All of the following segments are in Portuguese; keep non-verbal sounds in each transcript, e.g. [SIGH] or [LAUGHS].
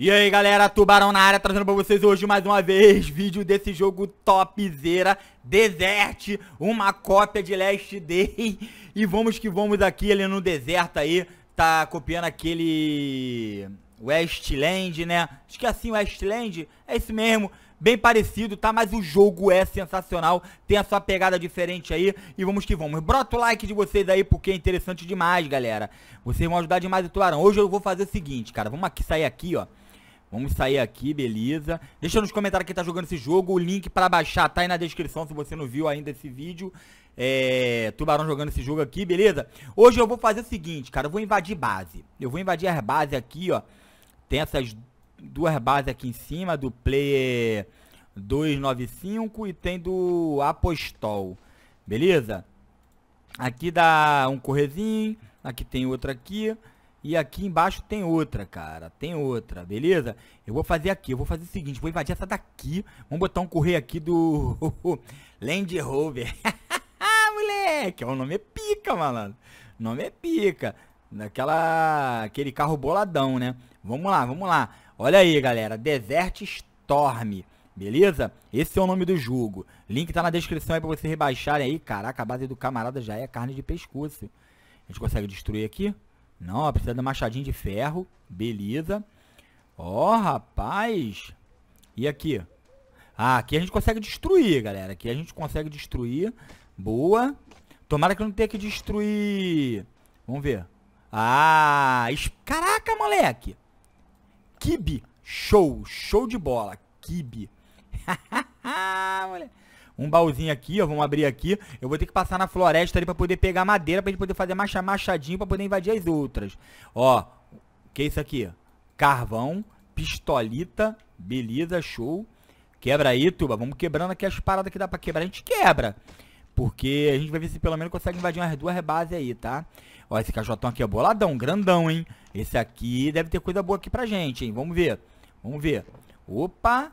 E aí galera, Tubarão na área, trazendo pra vocês hoje mais uma vez vídeo desse jogo topzera, Desert, uma cópia de Last Day E vamos que vamos aqui, ele no deserto aí, tá copiando aquele Westland, né? Acho que é assim, Westland, é isso mesmo bem parecido, tá? Mas o jogo é sensacional, tem a sua pegada diferente aí e vamos que vamos. Brota o like de vocês aí porque é interessante demais, galera. Vocês vão ajudar demais o tubarão Hoje eu vou fazer o seguinte, cara, vamos aqui sair aqui, ó. Vamos sair aqui, beleza. Deixa nos comentários quem tá jogando esse jogo. O link para baixar tá aí na descrição se você não viu ainda esse vídeo. É, Tubarão jogando esse jogo aqui, beleza? Hoje eu vou fazer o seguinte, cara. Eu vou invadir base. Eu vou invadir as bases aqui, ó. Tem essas duas bases aqui em cima do player 295 e tem do Apostol. Beleza? Aqui dá um correzinho. Aqui tem outro aqui. E aqui embaixo tem outra, cara. Tem outra, beleza? Eu vou fazer aqui, eu vou fazer o seguinte, vou invadir essa daqui. Vamos botar um correio aqui do [LAUGHS] Land Rover. [LAUGHS] moleque, o nome é pica, malandro. O nome é pica. Daquela aquele carro boladão, né? Vamos lá, vamos lá. Olha aí, galera, Desert Storm. Beleza? Esse é o nome do jogo. Link tá na descrição aí pra vocês rebaixarem aí. Caraca, a base do camarada já é carne de pescoço. A gente consegue destruir aqui? Não, ó, precisa da machadinha de ferro. Beleza. Ó, oh, rapaz. E aqui? Ah, aqui a gente consegue destruir, galera. Aqui a gente consegue destruir. Boa. Tomara que não tenha que destruir... Vamos ver. Ah, es... caraca, moleque. Kibe. Show. Show de bola. Kibe. [LAUGHS] moleque um baúzinho aqui, ó, vamos abrir aqui. Eu vou ter que passar na floresta ali pra poder pegar madeira, pra gente poder fazer macha, machadinho pra poder invadir as outras. Ó, que é isso aqui? Carvão, pistolita, beleza, show. Quebra aí, tuba, vamos quebrando aqui as paradas que dá pra quebrar, a gente quebra. Porque a gente vai ver se pelo menos consegue invadir umas duas bases aí, tá? Ó, esse caixotão aqui é boladão, grandão, hein? Esse aqui deve ter coisa boa aqui pra gente, hein? Vamos ver, vamos ver. Opa,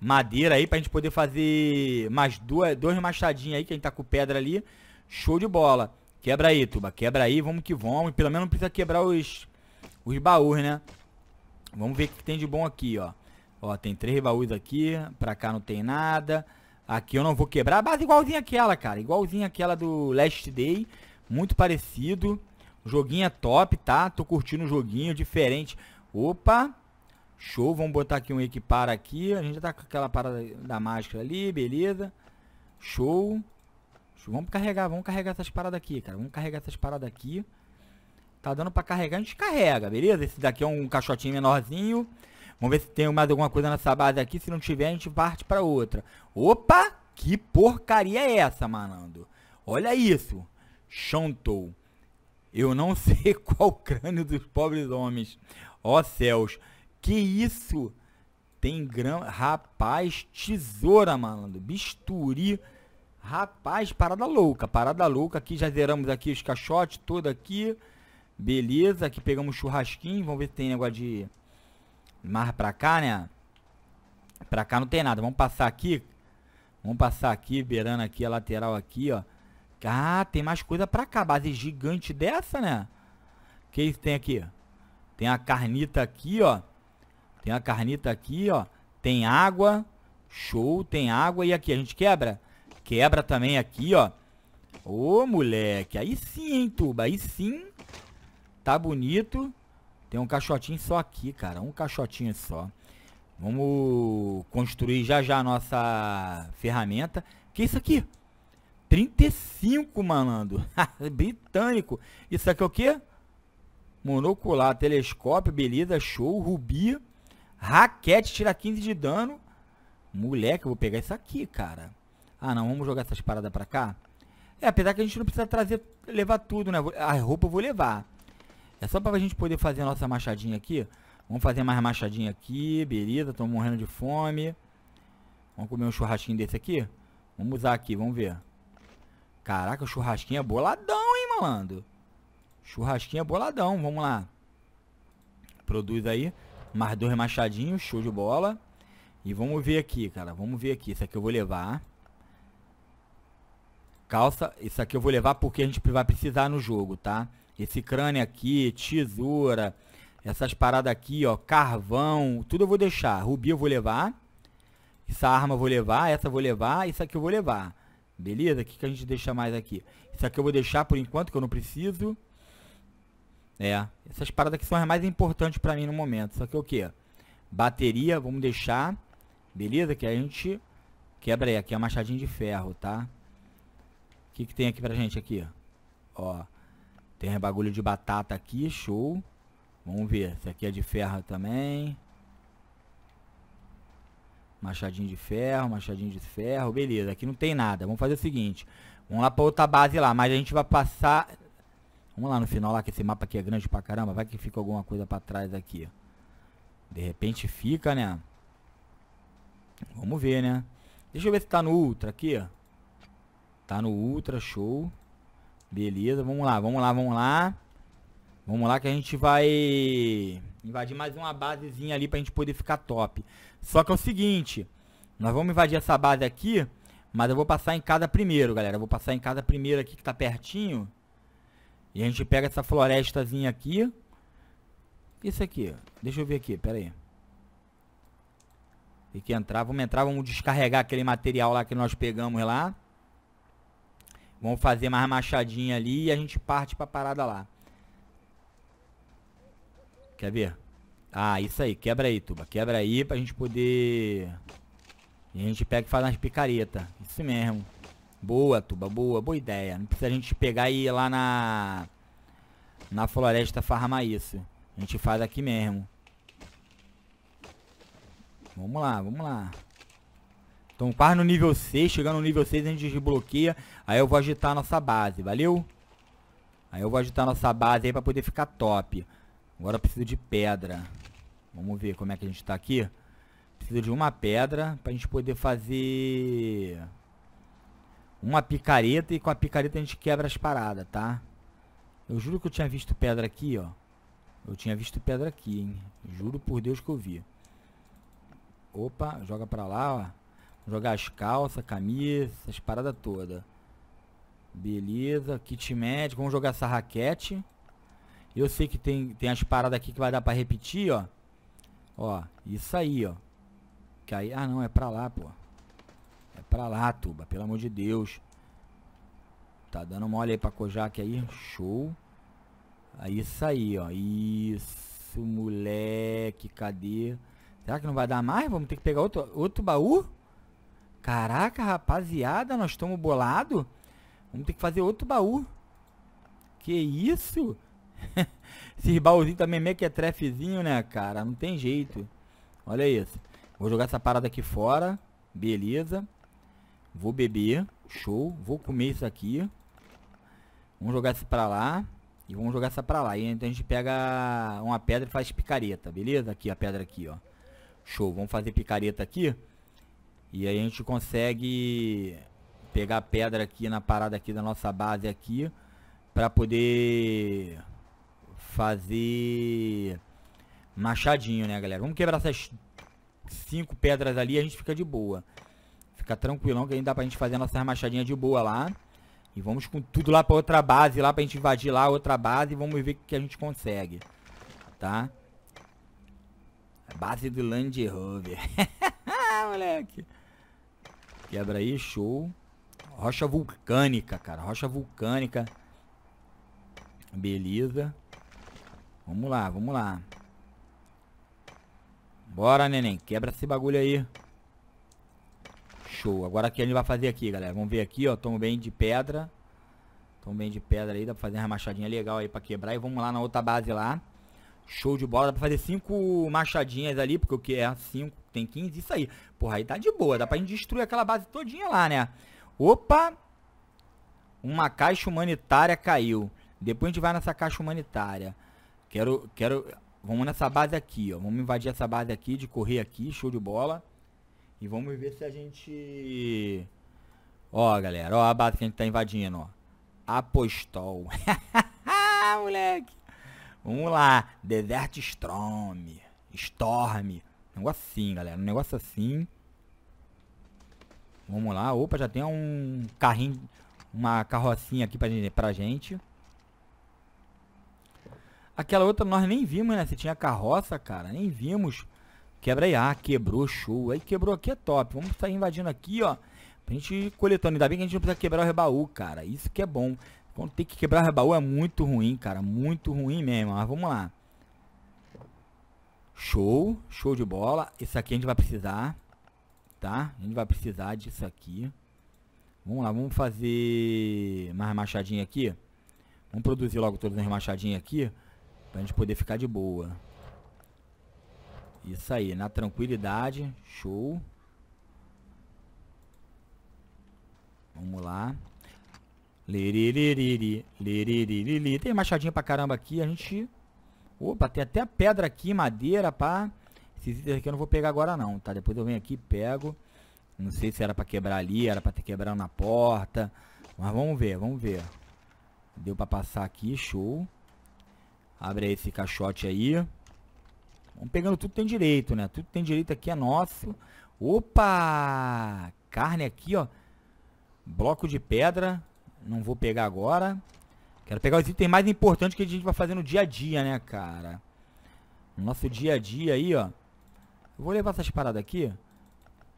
madeira aí pra gente poder fazer mais duas, dois machadinhos aí, que a gente tá com pedra ali. Show de bola. Quebra aí, Tuba. Quebra aí, vamos que vamos. Pelo menos não precisa quebrar os, os baús, né? Vamos ver o que tem de bom aqui, ó. Ó, tem três baús aqui. Pra cá não tem nada. Aqui eu não vou quebrar. base é igualzinha aquela, cara. Igualzinha aquela do Last Day. Muito parecido. O joguinho é top, tá? Tô curtindo o joguinho, diferente. Opa! Show, vamos botar aqui um equipar aqui. A gente já tá com aquela parada da máscara ali, beleza. Show. Show. Vamos carregar, vamos carregar essas paradas aqui, cara. Vamos carregar essas paradas aqui. Tá dando pra carregar, a gente carrega, beleza? Esse daqui é um caixotinho menorzinho. Vamos ver se tem mais alguma coisa nessa base aqui. Se não tiver, a gente parte pra outra. Opa! Que porcaria é essa, Manando? Olha isso. Chantou. Eu não [LAUGHS] sei qual crânio dos pobres homens. Ó oh, céus. Que isso? Tem grama. Rapaz, tesoura, malandro. Bisturi. Rapaz, parada louca. Parada louca. Aqui já zeramos aqui os caixotes todo aqui. Beleza. Aqui pegamos churrasquinho. Vamos ver se tem negócio de... Mar pra cá, né? Pra cá não tem nada. Vamos passar aqui. Vamos passar aqui, beirando aqui a lateral aqui, ó. Ah, tem mais coisa pra cá. Base gigante dessa, né? que isso tem aqui? Tem a carnita aqui, ó. Tem a carnita aqui, ó. Tem água. Show, tem água. E aqui, a gente quebra? Quebra também aqui, ó. Ô, moleque. Aí sim, hein, Tuba. Aí sim. Tá bonito. Tem um caixotinho só aqui, cara. Um caixotinho só. Vamos construir já já a nossa ferramenta. Que isso aqui? 35, malandro. [LAUGHS] Britânico. Isso aqui é o quê? Monocular, telescópio, beleza, show, rubi. Raquete tira 15 de dano. Moleque, eu vou pegar isso aqui, cara. Ah, não, vamos jogar essas paradas pra cá? É, apesar que a gente não precisa trazer, levar tudo, né? A roupa eu vou levar. É só pra gente poder fazer a nossa machadinha aqui. Vamos fazer mais machadinha aqui, beleza, tô morrendo de fome. Vamos comer um churrasquinho desse aqui? Vamos usar aqui, vamos ver. Caraca, o churrasquinho é boladão, hein, malandro? Churrasquinho é boladão, vamos lá. Produz aí. Mais dois machadinhos, show de bola. E vamos ver aqui, cara. Vamos ver aqui. Isso aqui eu vou levar. Calça, isso aqui eu vou levar porque a gente vai precisar no jogo, tá? Esse crânio aqui, tesoura, essas paradas aqui, ó, carvão, tudo eu vou deixar. Rubi eu vou levar. Essa arma eu vou levar, essa eu vou levar, isso aqui eu vou levar. Beleza? O que, que a gente deixa mais aqui? Isso aqui eu vou deixar por enquanto, que eu não preciso. É. Essas paradas que são as mais importantes para mim no momento. Só que é o que? Bateria, vamos deixar. Beleza? Que a gente quebra aí. Aqui é a machadinha de ferro, tá? O que, que tem aqui pra gente aqui? Ó. Tem bagulho de batata aqui, show. Vamos ver. Esse aqui é de ferro também. Machadinho de ferro, machadinho de ferro. Beleza, aqui não tem nada. Vamos fazer o seguinte. Vamos lá pra outra base lá. Mas a gente vai passar... Vamos lá no final lá, que esse mapa aqui é grande pra caramba. Vai que fica alguma coisa pra trás aqui. De repente fica, né? Vamos ver, né? Deixa eu ver se tá no Ultra aqui. Tá no Ultra, show. Beleza, vamos lá, vamos lá, vamos lá. Vamos lá que a gente vai invadir mais uma basezinha ali pra gente poder ficar top. Só que é o seguinte, nós vamos invadir essa base aqui, mas eu vou passar em casa primeiro, galera. Eu vou passar em casa primeiro aqui que tá pertinho. E a gente pega essa florestazinha aqui. Isso aqui, deixa eu ver aqui, pera aí. Tem que entrar, vamos entrar, vamos descarregar aquele material lá que nós pegamos lá. Vamos fazer mais machadinha ali e a gente parte pra parada lá. Quer ver? Ah, isso aí, quebra aí, Tuba. Quebra aí pra gente poder... E a gente pega e faz umas picaretas. Isso mesmo. Boa, Tuba, boa, boa ideia. Não precisa a gente pegar e ir lá na na floresta farmar isso. A gente faz aqui mesmo. Vamos lá, vamos lá. então quase no nível 6, chegando no nível 6 a gente desbloqueia. Aí eu vou agitar a nossa base, valeu? Aí eu vou agitar a nossa base aí pra poder ficar top. Agora eu preciso de pedra. Vamos ver como é que a gente tá aqui. Preciso de uma pedra pra gente poder fazer uma picareta e com a picareta a gente quebra as paradas, tá? Eu juro que eu tinha visto pedra aqui, ó. Eu tinha visto pedra aqui, hein? Juro por Deus que eu vi. Opa, joga pra lá, ó. Jogar as calças, camisas as paradas todas. Beleza, kit médico. Vamos jogar essa raquete. Eu sei que tem, tem as paradas aqui que vai dar pra repetir, ó. Ó, isso aí, ó. Que aí... Ah, não, é pra lá, pô. É pra lá, Tuba, pelo amor de Deus. Tá dando mole aí pra Kojak aí. Show. Aí é isso aí, ó. Isso, moleque, cadê? Será que não vai dar mais? Vamos ter que pegar outro, outro baú? Caraca, rapaziada, nós estamos bolado. Vamos ter que fazer outro baú. Que isso? [LAUGHS] Esses baúzinhos também meio que é trefezinho, né, cara? Não tem jeito. Olha isso. Vou jogar essa parada aqui fora. Beleza. Vou beber. Show. Vou comer isso aqui. Vamos jogar isso pra lá. E vamos jogar essa pra lá. E então a gente pega uma pedra e faz picareta, beleza? Aqui, a pedra aqui, ó. Show. Vamos fazer picareta aqui. E aí a gente consegue pegar a pedra aqui na parada aqui da nossa base aqui. Pra poder fazer machadinho, né, galera? Vamos quebrar essas cinco pedras ali e a gente fica de boa. Fica tranquilão que ainda dá pra gente fazer nossa remachadinha de boa lá. E vamos com tudo lá pra outra base, lá pra gente invadir lá outra base e vamos ver o que a gente consegue. Tá? base do Land Rover. [LAUGHS] moleque. Quebra aí, show. Rocha vulcânica, cara. Rocha vulcânica. Beleza. Vamos lá, vamos lá. Bora, neném. Quebra esse bagulho aí. Show. Agora o que a gente vai fazer aqui, galera? Vamos ver aqui, ó. Tom bem de pedra. Tom bem de pedra aí. Dá pra fazer uma machadinha legal aí pra quebrar. E vamos lá na outra base lá. Show de bola. Dá pra fazer cinco machadinhas ali, porque o que é cinco, tem 15. Isso aí. Porra, aí tá de boa. Dá pra gente destruir aquela base todinha lá, né? Opa! Uma caixa humanitária caiu. Depois a gente vai nessa caixa humanitária. Quero, quero... Vamos nessa base aqui, ó. Vamos invadir essa base aqui, de correr aqui. Show de bola. E vamos ver se a gente... Ó, galera, ó a base que a gente tá invadindo, ó. Apostol. [LAUGHS] moleque. Vamos lá. Desert Storm. Storm. Negócio assim, galera. Um negócio assim. Vamos lá. Opa, já tem um carrinho... Uma carrocinha aqui pra gente. Pra gente. Aquela outra nós nem vimos, né? Se tinha carroça, cara. Nem vimos. Quebra aí. Ah, quebrou, show. Aí quebrou aqui é top. Vamos sair invadindo aqui, ó. Pra gente ir coletando. Ainda bem que a gente não precisa quebrar o rebaú, cara. Isso que é bom. Quando tem que quebrar o rebaú é muito ruim, cara. Muito ruim mesmo. Mas vamos lá. Show. Show de bola. Isso aqui a gente vai precisar. Tá? A gente vai precisar disso aqui. Vamos lá, vamos fazer mais machadinha aqui. Vamos produzir logo todas as machadinhas aqui. Pra gente poder ficar de boa. Isso aí, na tranquilidade. Show. Vamos lá. Liririri, liririri. Tem machadinha pra caramba aqui. A gente... Opa, tem até pedra aqui, madeira, pá. Esses itens aqui eu não vou pegar agora não, tá? Depois eu venho aqui e pego. Não sei se era pra quebrar ali, era pra ter quebrado na porta. Mas vamos ver, vamos ver. Deu pra passar aqui, show. Abre aí esse caixote aí. Vamos pegando tudo tem direito, né? Tudo tem direito aqui é nosso. Opa! Carne aqui, ó. Bloco de pedra. Não vou pegar agora. Quero pegar os itens mais importantes que a gente vai fazer no dia a dia, né, cara? No nosso dia a dia aí, ó. Eu vou levar essas paradas aqui.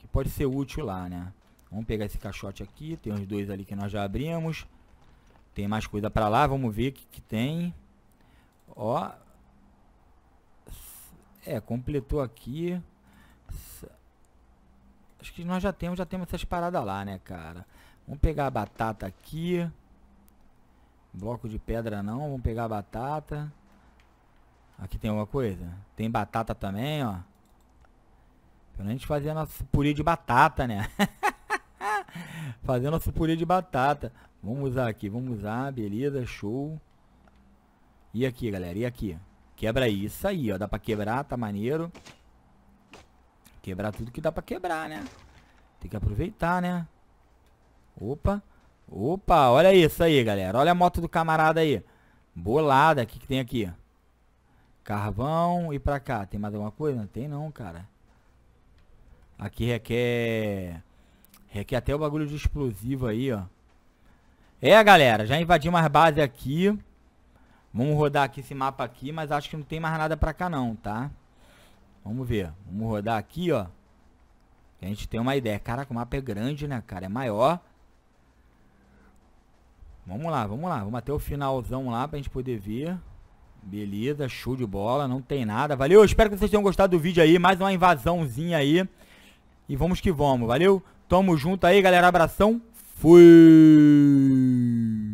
Que pode ser útil lá, né? Vamos pegar esse caixote aqui. Tem uns dois ali que nós já abrimos. Tem mais coisa pra lá. Vamos ver o que, que tem. Ó, é, completou aqui. Acho que nós já temos, já temos essas paradas lá, né, cara? Vamos pegar a batata aqui. Bloco de pedra não, vamos pegar a batata. Aqui tem alguma coisa? Tem batata também, ó. Pelo menos fazer nosso purê de batata, né? [LAUGHS] fazer nosso purê de batata. Vamos usar aqui, vamos usar, beleza, show. E aqui, galera, e aqui? Quebra isso aí, ó. Dá pra quebrar, tá maneiro. Quebrar tudo que dá pra quebrar, né? Tem que aproveitar, né? Opa. Opa, olha isso aí, galera. Olha a moto do camarada aí. Bolada, o que, que tem aqui? Carvão e pra cá. Tem mais alguma coisa? Não tem não, cara. Aqui requer... Requer até o bagulho de explosivo aí, ó. É, galera, já invadi umas bases aqui. Vamos rodar aqui esse mapa aqui, mas acho que não tem mais nada pra cá não, tá? Vamos ver. Vamos rodar aqui, ó. A gente tem uma ideia. Caraca, o mapa é grande, né, cara? É maior. Vamos lá, vamos lá. Vamos até o finalzão lá pra gente poder ver. Beleza, show de bola. Não tem nada. Valeu, espero que vocês tenham gostado do vídeo aí. Mais uma invasãozinha aí. E vamos que vamos, valeu? Tamo junto aí, galera. Abração. Fui!